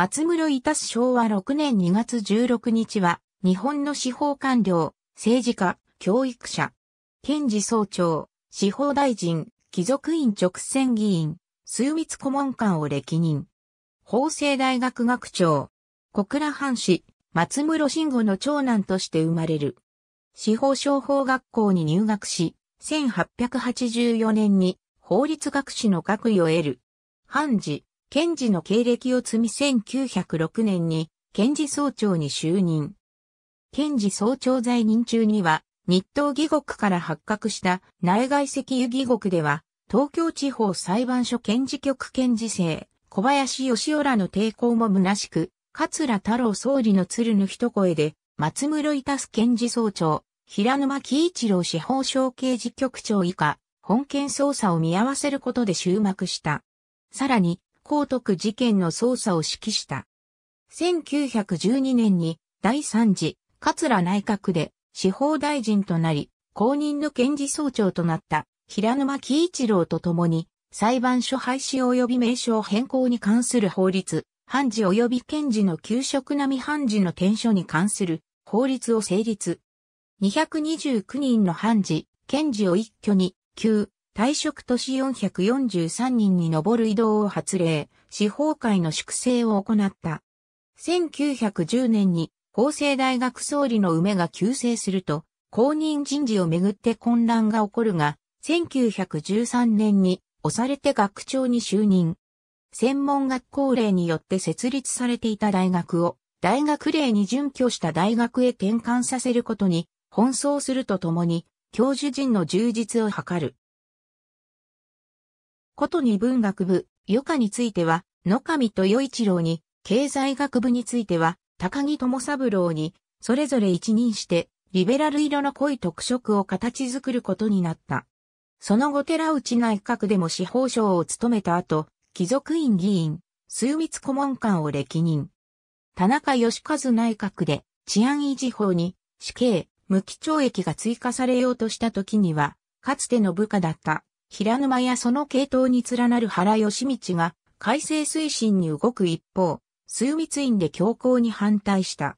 松室いたす昭和6年2月16日は、日本の司法官僚、政治家、教育者、検事総長、司法大臣、貴族院直選議員、枢密顧問官を歴任。法政大学学長、小倉藩士、松室慎吾の長男として生まれる。司法商法学校に入学し、1884年に法律学士の学位を得る。判事、検事の経歴を積み1906年に検事総長に就任。検事総長在任中には、日東義国から発覚した内外石油義国では、東京地方裁判所検事局検事生、小林義夫らの抵抗も虚しく、桂太郎総理の鶴の一声で、松室いたす検事総長、平沼喜一郎司法省刑事局長以下、本件捜査を見合わせることで終幕した。さらに、光徳事件の捜査を指揮した。1912年に第3次桂内閣で司法大臣となり、公認の検事総長となった平沼喜一郎と共に裁判所廃止及び名称変更に関する法律、判事及び検事の給食並み判事の転所に関する法律を成立。229人の判事、検事を一挙に、旧退職年443人に上る移動を発令、司法会の粛清を行った。1910年に法政大学総理の梅が急成すると、公認人事をめぐって混乱が起こるが、1913年に押されて学長に就任。専門学校令によって設立されていた大学を大学令に準拠した大学へ転換させることに奔走するとともに教授陣の充実を図る。ことに文学部、余暇については、野上豊一郎に、経済学部については、高木智三郎に、それぞれ一任して、リベラル色の濃い特色を形作ることになった。その後寺内内閣でも司法省を務めた後、貴族院議員、枢密顧問官を歴任。田中義和内閣で治安維持法に死刑、無期懲役が追加されようとした時には、かつての部下だった平沼やその系統に連なる原義道が改正推進に動く一方、数密院で強行に反対した。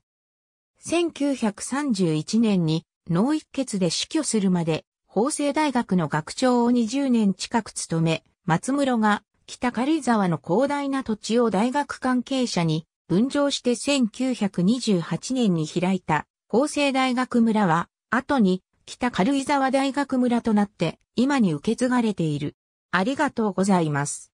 1931年に脳一血で死去するまで法政大学の学長を20年近く務め、松室が北軽井沢の広大な土地を大学関係者に分譲して1928年に開いた法政大学村は後に北軽井沢大学村となって今に受け継がれている。ありがとうございます。